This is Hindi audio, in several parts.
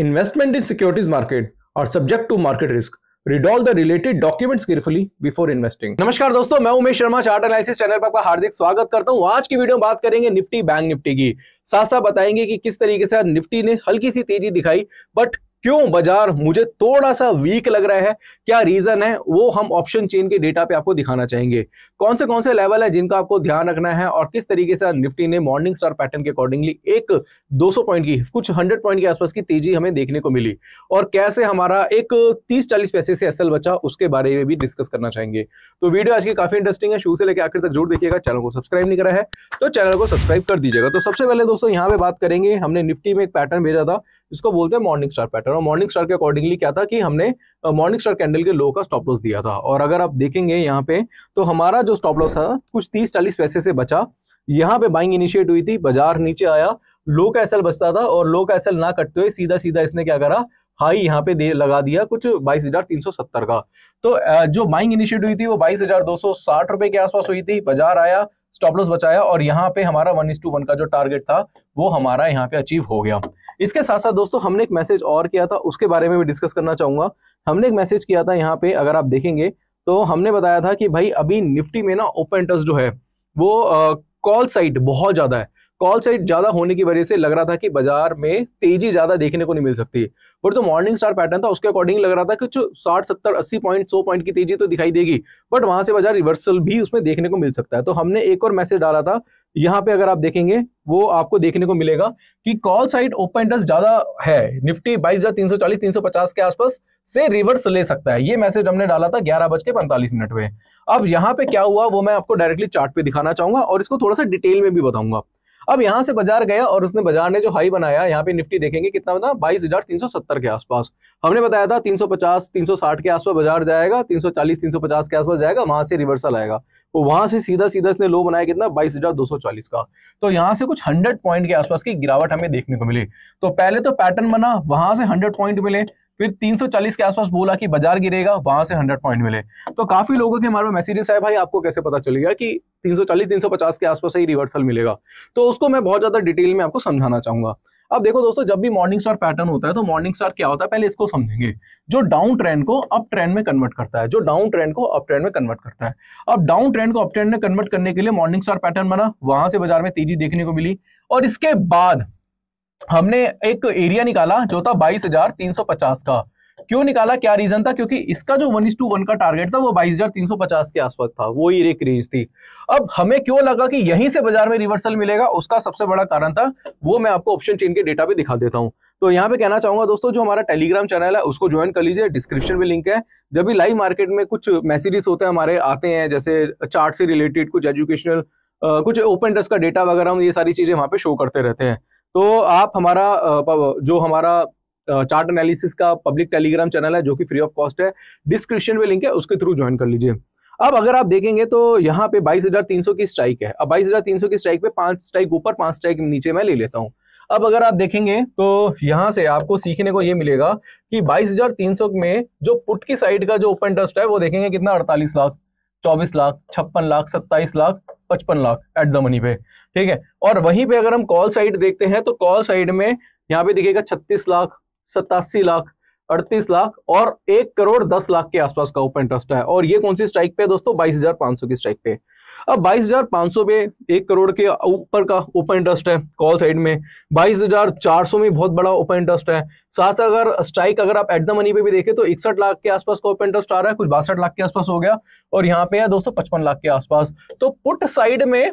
इन्वेस्टमेंट इन सिक्योरिटीज मार्केट और subject to market risk read all the related documents carefully before investing नमस्कार दोस्तों मैं Umesh Sharma chart analysis channel पर आपका हार्दिक स्वागत करता हूं आज की वीडियो में बात करेंगे निफ्टी बैंक निफ्टी की साथ साथ बताएंगे कि किस तरीके से निफ्टी ने हल्की सी तेजी दिखाई बट क्यों बाजार मुझे थोड़ा सा वीक लग रहा है क्या रीजन है वो हम ऑप्शन चेन के डेटा पे आपको दिखाना चाहेंगे कौन से कौन से लेवल है जिनका आपको ध्यान रखना है और किस तरीके से निफ्टी ने मॉर्निंग स्टार पैटर्न के अकॉर्डिंगली एक 200 पॉइंट की कुछ 100 पॉइंट के आसपास की तेजी हमें देखने को मिली और कैसे हमारा एक तीस चालीस पैसे से एस बचा उसके बारे में भी डिस्कस करना चाहेंगे तो वीडियो आज की काफी इंटरेस्टिंग है शुरू से लेकर आखिर तक जरूर देखिएगा चैनल को सब्सक्राइब नहीं करा है तो चैनल को सब्सक्राइब कर दीजिएगा तो सबसे पहले दोस्तों यहाँ पे बात करेंगे हमने निफ्टी में एक पैटर्न भेजा था इसको बोलते हैं मॉर्निंग स्टार पैटर्न और मॉर्निंग स्टार के अकॉर्डिंगली क्या था कि हमने मॉर्निंग स्टार कैंडल के लो का स्टॉप लॉस दिया था और अगर आप देखेंगे यहाँ पे तो हमारा जो स्टॉप लॉस था कुछ तीस चालीस पैसे से बचा यहाँ पे बाइंग इनिशिएट हुई थी बाजार नीचे आया लो का एसल बचता था और लो का एसल ना कटते हुए सीधा सीधा इसने क्या करा हाई यहाँ पे दे लगा दिया कुछ बाईस हजार तीन सौ सत्तर का तो जो बाइंग इनिशिएट हुई थी वो बाईस हजार दो सौ साठ रुपए के आसपास हुई थी बाजार आया स्टॉप लॉस बचाया और यहाँ पे हमारा वन इस टू वन का जो टारगेट था वो हमारा यहाँ पे अचीव हो गया इसके साथ साथ दोस्तों हमने एक मैसेज और किया था उसके बारे में भी डिस्कस करना चाहूंगा हमने एक मैसेज किया था यहाँ पे अगर आप देखेंगे तो हमने बताया था कि भाई अभी निफ्टी में ना ओपन इंटरेस्ट जो है वो कॉल साइट बहुत ज़्यादा है कॉल साइट ज़्यादा होने की वजह से लग रहा था कि बाजार में तेजी ज़्यादा देखने को नहीं मिल सकती और जो तो मॉर्निंग स्टार पैटर्न था उसके अकॉर्डिंग लग रहा था कि साठ सत्तर अस्सी पॉइंट सौ पॉइंट की तेजी तो दिखाई देगी बट वहां से बाजार रिवर्सल भी उसमें देखने को मिल सकता है तो हमने एक और मैसेज डाला था यहाँ पे अगर आप देखेंगे वो आपको देखने को मिलेगा कि कॉल साइड ओपन इंटरेस्ट ज्यादा है निफ्टी बाईस हजार तीन सौ चालीस तीन सौ पचास के आसपास से रिवर्स ले सकता है ये मैसेज हमने डाला था ग्यारह बज के पैंतालीस मिनट में अब यहाँ पे क्या हुआ वो मैं आपको डायरेक्टली चार्ट पे दिखाना चाहूंगा और इसको थोड़ा सा डिटेल में भी बताऊंगा अब यहां से बाजार गया और उसने बाजार ने जो हाई बनाया यहाँ पे निफ्टी देखेंगे कितना बना बाईस हजार तीन सौ सत्तर के आसपास हमने बताया था तीन सौ पचास तीन सौ साठ के आसपास बाजार जाएगा तीन सौ चालीस तीन सौ पचास के आसपास जाएगा वहां से रिवर्सल आएगा तो वहां से सीधा सीधा इसने लो बनाया कितना बाईस हजार दो सौ चालीस का तो यहाँ से कुछ हंड्रेड पॉइंट के आसपास की गिरावट हमें देखने को मिली तो पहले तो पैटर्न बना वहां से हंड्रेड पॉइंट मिले फिर 340 के आसपास बोला कि बाजार गिरेगा वहां से 100 पॉइंट मिले तो काफी लोगों के हमारे मैसेजेस है भाई आपको कैसे पता चलेगा कि 340 350 के आसपास ही रिवर्सल मिलेगा तो उसको मैं बहुत ज्यादा डिटेल में आपको समझाना चाहूंगा अब देखो दोस्तों जब भी मॉर्निंग स्टार पैटर्न होता है तो मॉर्निंग स्टार क्या होता है पहले इसको समझेंगे जो डाउन ट्रेंड को अप ट्रेंड में कन्वर्ट करता है जो डाउन ट्रेंड को अप ट्रेंड में कन्वर्ट करता है अब डाउन ट्रेंड को अप ट्रेंड में कन्वर्ट करने के लिए मॉर्निंग स्टार पैटर्न बना वहां से बाजार में तेजी देखने को मिली और इसके बाद हमने एक एरिया निकाला जो था बाईस हजार तीन सौ पचास का क्यों निकाला क्या रीजन था क्योंकि इसका जो वन टू वन का टारगेट था वो बाईस हजार तीन सौ पचास के आसपास था वो ही एक रेंज थी अब हमें क्यों लगा कि यहीं से बाजार में रिवर्सल मिलेगा उसका सबसे बड़ा कारण था वो मैं आपको ऑप्शन चेन के डेटा पे दिखा देता हूं तो यहाँ पे कहना चाहूंगा दोस्तों जो हमारा टेलीग्राम चैनल है उसको ज्वाइन कर लीजिए डिस्क्रिप्शन में लिंक है जब भी लाइव मार्केट में कुछ मैसेजेस होते हैं हमारे आते हैं जैसे चार्ट से रिलेटेड कुछ एजुकेशनल कुछ ओपन डेस्क का डेटा वगैरह हम ये सारी चीजें वहाँ पे शो करते रहते हैं तो आप हमारा जो हमारा चार्ट एनालिसिस का पब्लिक टेलीग्राम चैनल है जो कि फ्री ऑफ कॉस्ट है डिस्क्रिप्शन में लिंक है उसके थ्रू ज्वाइन कर लीजिए अब अगर आप देखेंगे तो यहाँ पे 22,300 की स्ट्राइक है अब 22,300 की स्ट्राइक पे पांच स्ट्राइक ऊपर पांच स्ट्राइक नीचे मैं ले लेता हूँ अब अगर आप देखेंगे तो यहाँ से आपको सीखने को ये मिलेगा कि 22,300 में जो पुट की साइड का जो ओपन इंटरेस्ट है वो देखेंगे कितना अड़तालीस लाख चौबीस लाख छप्पन लाख सत्ताईस लाख पचपन लाख एट द मनी पे ठीक है और वहीं पे अगर हम कॉल साइड देखते हैं तो कॉल साइड में यहाँ पे दिखेगा छत्तीस लाख सतासी लाख अड़तीस लाख और एक करोड़ दस लाख के आसपास का ओपन इंटरेस्ट है और ये कौन सी स्ट्राइक पे है दोस्तों बाईस हजार पांच सौ की स्ट्राइक पे अब बाईस हजार पांच सौ पे एक करोड़ के ऊपर का ओपन इंटरेस्ट है कॉल साइड में बाईस हजार चार सौ में बहुत बड़ा ओपन इंटरेस्ट है साथ अगर स्ट्राइक अगर आप एट द मनी पे भी देखें तो इकसठ लाख के आसपास का ओपन इंटरेस्ट आ रहा है कुछ बासठ लाख के आसपास हो गया और यहाँ पे है दोस्तों पचपन लाख के आसपास तो पुट साइड में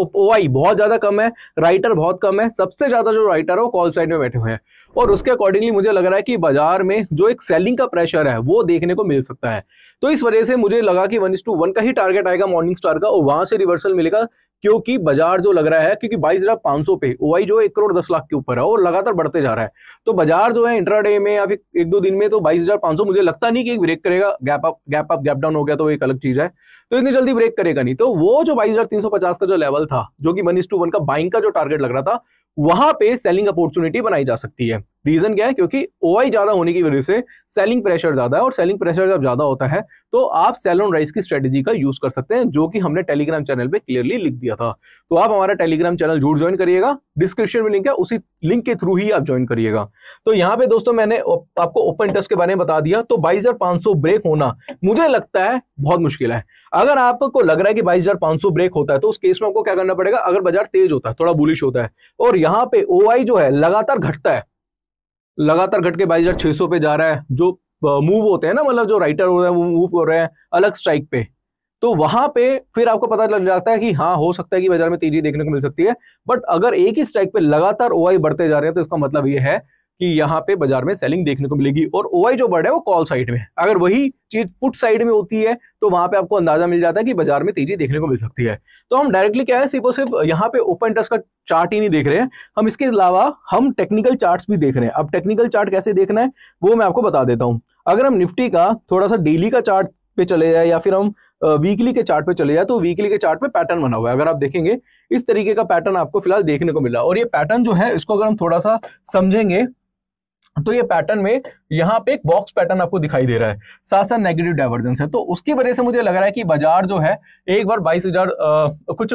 ओआई बहुत ज्यादा कम है राइटर बहुत कम है सबसे ज्यादा जो राइटर है वो कॉल साइड में बैठे हुए हैं और उसके अकॉर्डिंगली मुझे लग रहा है कि बाजार में जो एक सेलिंग का प्रेशर है वो देखने को मिल सकता है तो इस वजह से मुझे लगा कि वन टू वन का ही टारगेट आएगा मॉर्निंग स्टार का और वहां से रिवर्सल मिलेगा क्योंकि बाजार जो लग रहा है क्योंकि बाईस हजार पांच सौ पे वही जो एक करोड़ दस लाख के ऊपर है और लगातार बढ़ते जा रहा है तो बाजार जो है इंट्राडे में या फिर एक दो दिन में तो बाईस हजार पांच सौ मुझे लगता नहीं कि ब्रेक करेगा gap up gap up gap down हो गया तो एक अलग चीज है तो इतनी जल्दी ब्रेक करेगा नहीं तो वो जो बाईस हजार तीन सौ पचास का जो लेवल था जो कि वन टू वन का बाइंग का जो टारगेट लग रहा था वहां पे सेलिंग अपॉर्चुनिटी बनाई जा सकती है रीजन क्या है क्योंकि ओआई ज्यादा होने की वजह से सेलिंग प्रेशर ज्यादा है और सेलिंग प्रेशर जब ज्यादा होता है तो आप सेल ऑन राइस की स्ट्रेटेजी का यूज कर सकते हैं जो कि हमने टेलीग्राम चैनल पे क्लियरली लिख दिया था तो आप हमारा टेलीग्राम चैनल जरूर ज्वाइन करिएगा डिस्क्रिप्शन में लिंक है उसी लिंक के थ्रू ही आप ज्वाइन करिएगा तो यहाँ पे दोस्तों मैंने आपको ओपन इंटरेस्ट के बारे में बता दिया तो बाईस ब्रेक होना मुझे लगता है बहुत मुश्किल है अगर आपको लग रहा है कि बाईस ब्रेक होता है तो उस केस में आपको क्या करना पड़ेगा अगर बाजार तेज होता है थोड़ा बुलिश होता है और यहाँ पे ओ जो है लगातार घटता है लगातार घट के बाईस हजार छह सौ पे जा रहा है जो मूव होते हैं ना मतलब जो राइटर हो रहे हैं वो मूव हो रहे हैं अलग स्ट्राइक पे तो वहां पे फिर आपको पता चल जाता है कि हाँ हो सकता है कि बाजार में तेजी देखने को मिल सकती है बट अगर एक ही स्ट्राइक पे लगातार ओआई बढ़ते जा रहे हैं तो इसका मतलब ये है कि यहाँ पे बाजार में सेलिंग देखने को मिलेगी और ओआई जो बर्ड है वो कॉल साइड में अगर वही चीज पुट साइड में होती है तो वहां पे आपको अंदाजा मिल जाता है कि बाजार में तेजी देखने को मिल सकती है तो हम डायरेक्टली क्या है सिर्फ और सिर्फ यहाँ पे ओपन इंटरेस्ट का चार्ट ही नहीं देख रहे हैं हम इसके अलावा हम टेक्निकल चार्ट भी देख रहे हैं अब टेक्निकल चार्ट कैसे देखना है वो मैं आपको बता देता हूँ अगर हम निफ्टी का थोड़ा सा डेली का चार्ट पे चले जाए या फिर हम वीकली के चार्ट पे चले जाए तो वीकली के चार्ट पे पैटर्न बना हुआ है अगर आप देखेंगे इस तरीके का पैटर्न आपको फिलहाल देखने को मिला और ये पैटर्न जो है इसको अगर हम थोड़ा सा समझेंगे तो ये पैटर्न में यहाँ पे एक बॉक्स पैटर्न आपको दिखाई दे रहा है साथ साथ नेगेटिव डाइवर्जेंस है तो उसकी वजह से मुझे लग रहा है कि बाजार जो है एक बार बाईस हजार कुछ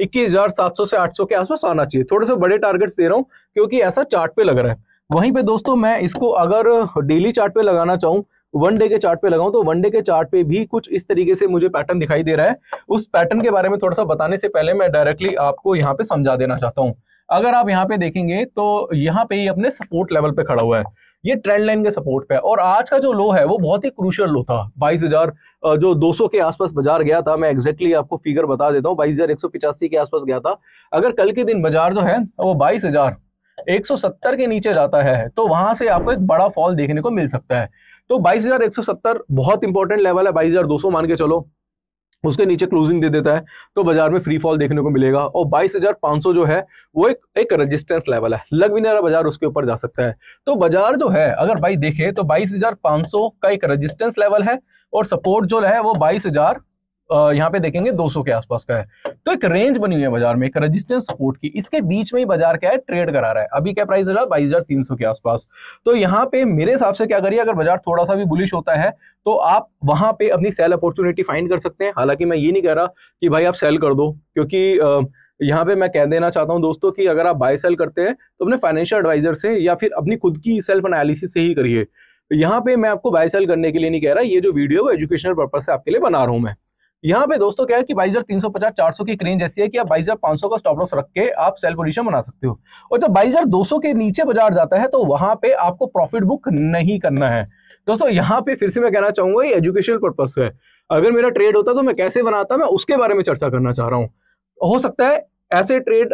इक्कीस हजार सात सौ से आठ सौ के आसपास आना चाहिए थोड़े से बड़े टारगेट्स दे रहा हूँ क्योंकि ऐसा चार्ट पे लग रहा है वहीं पे दोस्तों मैं इसको अगर डेली चार्ट पे लगाना चाहूँ वन डे के चार्ट पे लगाऊं तो वन डे के चार्ट पे भी कुछ इस तरीके से मुझे पैटर्न दिखाई दे रहा है उस पैटर्न के बारे में थोड़ा सा बताने से पहले मैं डायरेक्टली आपको यहाँ पे समझा देना चाहता हूँ अगर आप यहाँ पे देखेंगे तो यहाँ पे ये अपने सपोर्ट लेवल पे खड़ा हुआ है ये ट्रेंड लाइन के सपोर्ट पे है और आज का जो लो है वो बहुत ही क्रूशल लो था 22,000 जो 200 के आसपास बाजार गया था मैं एग्जैक्टली exactly आपको फिगर बता देता हूँ 22,185 के आसपास गया था अगर कल के दिन बाजार जो है वो बाईस 22,170 के नीचे जाता है तो वहां से आपको एक बड़ा फॉल देखने को मिल सकता है तो 22,170 बहुत इंपॉर्टेंट लेवल है 22,200 मान के चलो उसके नीचे क्लोजिंग दे देता है तो बाजार में फ्री फॉल देखने को मिलेगा और 22,500 जो है वो एक एक रेजिस्टेंस लेवल है लग भी नहीं रहा बाजार उसके ऊपर जा सकता है तो बाजार जो है अगर भाई देखे तो 22,500 का एक रेजिस्टेंस लेवल है और सपोर्ट जो है वो बाईस हजार यहाँ पे देखेंगे 200 के आसपास का है तो एक रेंज बनी हुई है बाजार में एक रेजिस्टेंस सपोर्ट की इसके बीच में ही बाजार क्या है ट्रेड करा रहा है अभी क्या प्राइस रहा बाईस हजार तीन सौ के आसपास तो यहाँ पे मेरे हिसाब से क्या करिए अगर बाजार थोड़ा सा भी बुलिश होता है तो आप वहां पे अपनी सेल अपॉर्चुनिटी फाइंड कर सकते हैं हालांकि मैं ये नहीं कह रहा कि भाई आप सेल कर दो क्योंकि यहाँ पे मैं कह देना चाहता हूँ दोस्तों कि अगर आप बाय सेल करते हैं तो अपने फाइनेंशियल एडवाइजर से या फिर अपनी खुद की सेल्फ एनालिसिस से ही करिए यहाँ पे मैं आपको बाय सेल करने के लिए नहीं कह रहा ये जो वीडियो है एजुकेशनल पर्पज से आपके लिए बना रहा हूँ मैं यहाँ पे दोस्तों क्या है कि बाईस हजार तीन सौ पचास चार सौ की रेंज ऐसी है कि आप बाईस हजार पांच सौ का स्टॉप लॉस रख के आप सेल पोजिशन बना सकते हो और जब बाईस हजार दो सौ के नीचे बाजार जाता है तो वहां पे आपको प्रॉफिट बुक नहीं करना है दोस्तों यहाँ पे फिर से मैं कहना चाहूंगा ये एजुकेशनल पर्पज है अगर मेरा ट्रेड होता तो मैं कैसे बनाता मैं उसके बारे में चर्चा करना चाह रहा हूँ हो सकता है ऐसे ट्रेड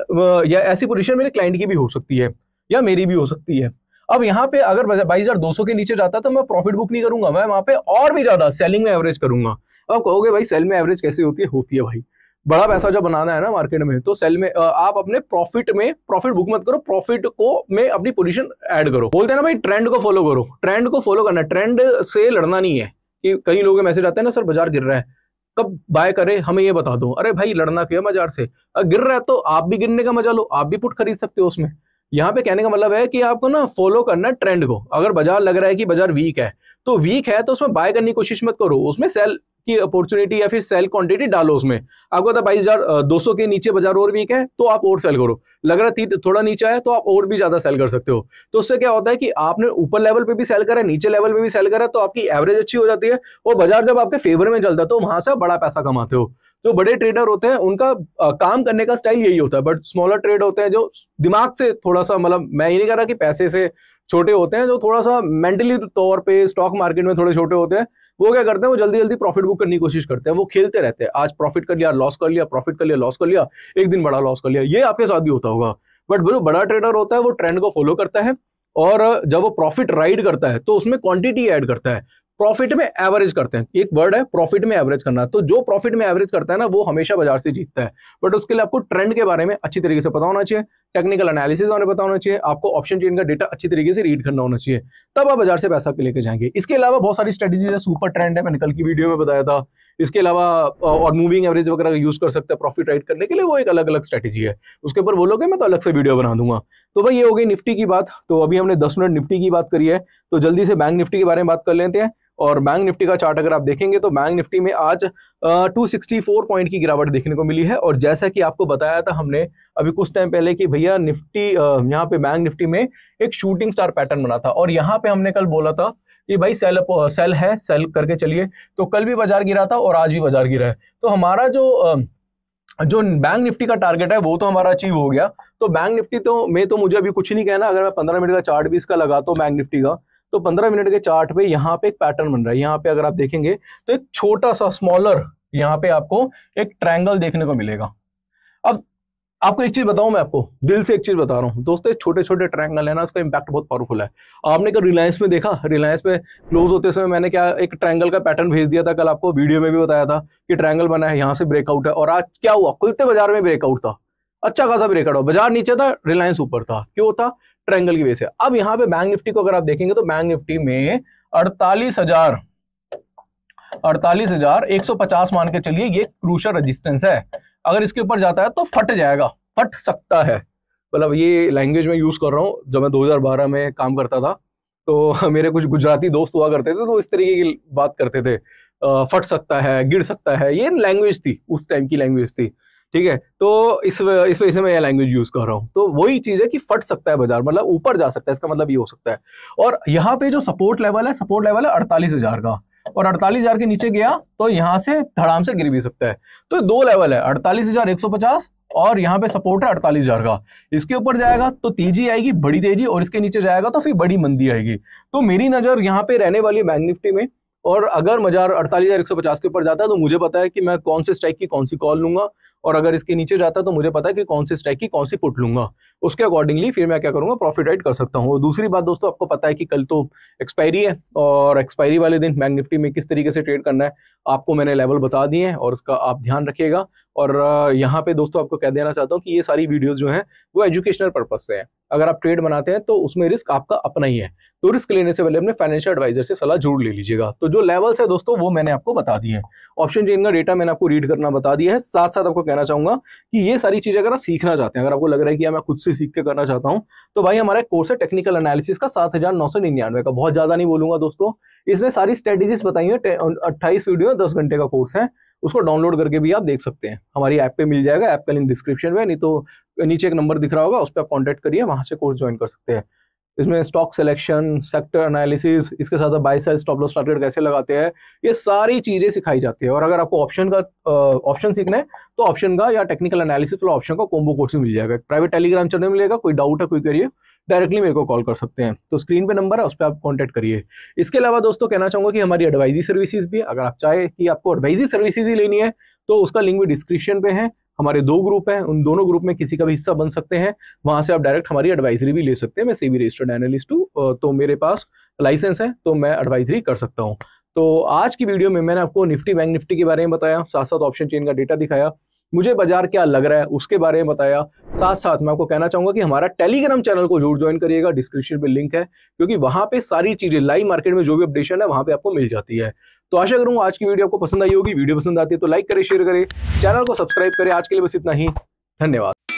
या ऐसी पोजिशन मेरे क्लाइंट की भी हो सकती है या मेरी भी हो सकती है अब यहाँ पे अगर बाईस हजार दो सौ के नीचे जाता तो मैं प्रॉफिट बुक नहीं करूंगा मैं वहां पे और भी ज्यादा सेलिंग में एवरेज करूंगा अब कहोगे भाई सेल में एवरेज कैसे होती है होती है भाई बड़ा पैसा जब बनाना है ना मार्केट में तो सेल में आप अपने प्रॉफिट में प्रॉफिट बुक मत करो प्रॉफिट को में अपनी पोजीशन ऐड करो बोलते हैं ना भाई ट्रेंड को फॉलो करो ट्रेंड को फॉलो करना ट्रेंड से लड़ना नहीं है कि कई लोग मैसेज आते हैं ना सर बाजार गिर रहा है कब बाय करे हमें ये बता दो अरे भाई लड़ना क्यों बाजार से अगर गिर रहा है तो आप भी गिरने का मजा लो आप भी पुट खरीद सकते हो उसमें यहाँ पे कहने का मतलब है कि आपको ना फॉलो करना है ट्रेंड को अगर बाजार लग रहा है कि बाजार वीक है तो वीक है तो उसमें बाय करने की कोशिश मत करो उसमें सेल की अपॉर्चुनिटी या फिर सेल क्वांटिटी डालो उसमें आपको था बाईस हजार दो सौ के नीचे बाजार और वीक है तो आप और सेल करो लग रहा थी थोड़ा नीचा है तो आप और भी ज्यादा सेल कर सकते हो तो उससे क्या होता है कि आपने ऊपर लेवल पे भी सेल करा नीचे लेवल पे भी सेल करा तो आपकी एवरेज अच्छी हो जाती है और बाजार जब आपके फेवर में चलता है तो वहां से बड़ा पैसा कमाते हो जो बड़े ट्रेडर होते हैं उनका आ, काम करने का स्टाइल यही होता है बट स्मॉलर ट्रेड होते हैं जो दिमाग से थोड़ा सा मतलब मैं ये नहीं कह रहा कि पैसे से छोटे होते हैं जो थोड़ा सा मेंटली तौर पे स्टॉक मार्केट में थोड़े छोटे होते हैं वो क्या करते हैं वो जल्दी जल्दी प्रॉफिट बुक करने की कोशिश करते हैं वो खेलते रहते हैं आज प्रॉफिट कर लिया लॉस कर लिया प्रॉफिट कर लिया लॉस कर लिया एक दिन बड़ा लॉस कर लिया ये आपके साथ भी होता होगा बट जो बड़ा ट्रेडर होता है वो ट्रेंड को फॉलो करता है और जब वो प्रॉफिट राइड करता है तो उसमें क्वांटिटी ऐड करता है प्रॉफिट में एवरेज करते हैं एक वर्ड है प्रॉफिट में एवरेज करना तो जो प्रॉफिट में एवरेज करता है ना वो हमेशा बाजार से जीतता है बट उसके लिए आपको ट्रेंड के बारे में अच्छी तरीके से पता होना चाहिए टेक्निकल एनालिसिस होने पता होना चाहिए आपको ऑप्शन चेन का डेटा अच्छी तरीके से रीड करना होना चाहिए तब आप बाजार से पैसा लेके जाएंगे इसके अलावा बहुत सारी स्ट्रेटेजी है सुपर ट्रेंड है मैंने कल की वीडियो में बताया था इसके अलावा और मूविंग एवरेज वगैरह यूज कर सकते हैं प्रॉफिट राइट करने के लिए वो एक अलग अलग स्ट्रेटेजी है उसके ऊपर बोलोगे मैं तो अलग से वीडियो बना दूंगा तो भाई ये हो गई निफ्टी की बात तो अभी हमने दस मिनट निफ्टी की बात करी है तो जल्दी से बैंक निफ्टी के बारे में बात कर लेते हैं और बैंक निफ्टी का चार्ट अगर आप देखेंगे तो बैंक निफ्टी में आज टू सिक्सटी फोर पॉइंट की गिरावट देखने को मिली है और जैसा कि आपको बताया था हमने अभी कुछ टाइम पहले कि भैया निफ्टी यहाँ पे बैंक निफ्टी में एक शूटिंग स्टार पैटर्न बना था और यहाँ पे हमने कल बोला था कि भाई सेल सेल है सेल करके चलिए तो कल भी बाजार गिरा था और आज भी बाजार गिरा है तो हमारा जो जो बैंक निफ्टी का टारगेट है वो तो हमारा अचीव हो गया तो बैंक निफ्टी तो मैं तो मुझे अभी कुछ नहीं कहना अगर मैं पंद्रह मिनट का चार्ट भी इसका लगा तो बैंक निफ्टी का तो पंद्रह मिनट के चार्ट पे यहाँ पे एक पैटर्न बन रहा है यहाँ पे अगर आप देखेंगे तो एक छोटा सा स्मॉलर यहाँ पे आपको एक ट्रायंगल देखने को मिलेगा अब आपको एक चीज बताऊं मैं आपको दिल से एक चीज बता रहा हूँ दोस्तों छोटे छोटे ट्रायंगल है ना इसका इम्पैक्ट बहुत पावरफुल है आपने कल रिलायंस में देखा रिलायंस में क्लोज होते समय मैंने क्या एक ट्रायंगल का पैटर्न भेज दिया था कल आपको वीडियो में भी बताया था कि ट्रायंगल बना है यहाँ से ब्रेकआउट है और आज क्या हुआ खुलते बाजार में ब्रेकआउट था अच्छा खासा ब्रेकआउट हो बाजार नीचे था रिलायंस ऊपर था क्यों था ट्रेंगल की वजह से अब यहाँ पे बैंक निफ्टी को अगर आप देखेंगे तो बैंक निफ्टी में अड़तालीस हजार अड़तालीस हजार एक सौ पचास मान के चलिए ये क्रूशल रजिस्टेंस है अगर इसके ऊपर जाता है तो फट जाएगा फट सकता है मतलब ये लैंग्वेज में यूज़ कर रहा हूँ जब मैं 2012 में काम करता था तो मेरे कुछ गुजराती दोस्त हुआ करते थे तो इस तरीके की बात करते थे आ, फट सकता है गिर सकता है ये लैंग्वेज थी उस टाइम की लैंग्वेज थी ठीक है तो इस इस वजह से मैं यह लैंग्वेज यूज कर रहा हूँ तो वही चीज है कि फट सकता है बाजार मतलब ऊपर जा सकता है इसका मतलब ये हो सकता है और यहाँ पे जो सपोर्ट लेवल है सपोर्ट लेवल है अड़तालीस हजार का और अड़तालीस हजार के नीचे गया तो यहाँ से धड़ाम से गिर भी सकता है तो दो लेवल है अड़तालीस हजार एक सौ पचास और यहाँ पे सपोर्ट है अड़तालीस हजार का इसके ऊपर जाएगा तो तेजी आएगी बड़ी तेजी और इसके नीचे जाएगा तो फिर बड़ी मंदी आएगी तो मेरी नजर यहाँ पे रहने वाली बैंक निफ्टी में और अगर मजार अड़तालीस हजार एक सौ पचास के ऊपर जाता है तो मुझे पता है कि मैं कौन से स्ट्राइक की कौन सी कॉल लूंगा और अगर इसके नीचे जाता तो मुझे पता है कि कौन सी स्ट्राइक की कौन सी पुट लूंगा उसके अकॉर्डिंगली फिर मैं क्या करूंगा प्रॉफिट राइट कर सकता हूँ दूसरी बात दोस्तों आपको पता है कि कल तो एक्सपायरी है और एक्सपायरी वाले दिन बैंक निफ्टी में किस तरीके से ट्रेड करना है आपको मैंने लेवल बता दिए हैं और उसका आप ध्यान रखिएगा और यहाँ पे दोस्तों आपको कह देना चाहता हूँ कि ये सारी वीडियो जो है वो एजुकेशनल पर्पज से है अगर आप ट्रेड बनाते हैं तो उसमें रिस्क आपका अपना ही है तो रिस्क लेने से पहले अपने फाइनेंशियल एडवाइजर से सलाह जरूर ले लीजिएगा तो जो लेवल्स है दोस्तों वो मैंने आपको बता दी है ऑप्शन चेन का डेटा मैंने आपको रीड करना बता दिया है साथ साथ आपको कहना चाहूंगा कि ये सारी चीजें अगर आप सीखना चाहते हैं अगर आपको लग रहा है कि मैं खुद से सीख के करना चाहता हूँ तो भाई हमारा कोर्स है टेक्निकल एनालिसिस का सात हजार नौ सौ निन्यानवे का बहुत ज्यादा नहीं बोलूंगा दोस्तों इसमें सारी स्ट्रेटेजीज बताई है अट्ठाईस वीडियो दस घंटे का कोर्स है उसको डाउनलोड करके भी आप देख सकते हैं हमारी ऐप पे मिल जाएगा ऐप का लिंक डिस्क्रिप्शन में नहीं तो नीचे एक नंबर दिख रहा होगा उस पर आप कॉन्टैक्ट करिए वहाँ से कोर्स ज्वाइन कर सकते हैं इसमें स्टॉक सिलेक्शन सेक्टर एनालिसिस इसके साथ buy side stop loss target कैसे लगाते हैं ये सारी चीज़ें सिखाई जाती है और अगर आपको ऑप्शन का ऑप्शन सीखना है तो ऑप्शन का या टेक्निकल एनालिसिस वाला ऑप्शन का कॉम्बो कोर्स मिल जाएगा प्राइवेट टेलीग्राम चैनल मिलेगा कोई डाउट है कोई करिए डायरेक्टली मेरे को कॉल कर सकते हैं तो स्क्रीन पे नंबर है उस पर आप कॉन्टैक्ट करिए इसके अलावा दोस्तों कहना चाहूँगा कि हमारी एडवाइजरी सर्विसेज भी अगर आप चाहे कि आपको एडवाइजी सर्विसेज ही लेनी है तो उसका लिंक भी डिस्क्रिप्शन पे है हमारे दो ग्रुप हैं उन दोनों ग्रुप में किसी का भी हिस्सा बन सकते हैं वहां से आप डायरेक्ट हमारी एडवाइजरी भी ले सकते हैं मैं सेबी रजिस्टर्ड एनालिस्ट हूँ तो मेरे पास लाइसेंस है तो मैं एडवाइजरी कर सकता हूँ तो आज की वीडियो में मैंने आपको निफ्टी बैंक निफ्टी के बारे में बताया साथ साथ ऑप्शन चेन का डेटा दिखाया मुझे बाजार क्या लग रहा है उसके बारे में बताया साथ साथ मैं आपको कहना चाहूंगा कि हमारा टेलीग्राम चैनल को जरूर ज्वाइन करिएगा डिस्क्रिप्शन पे लिंक है क्योंकि वहाँ पे सारी चीज़ें लाइव मार्केट में जो भी अपडेशन है वहाँ पे आपको मिल जाती है तो आशा करूंगा आज की वीडियो आपको पसंद आई होगी वीडियो पसंद आती है तो लाइक करे शेयर करें चैनल को सब्सक्राइब करे आज के लिए बस इतना ही धन्यवाद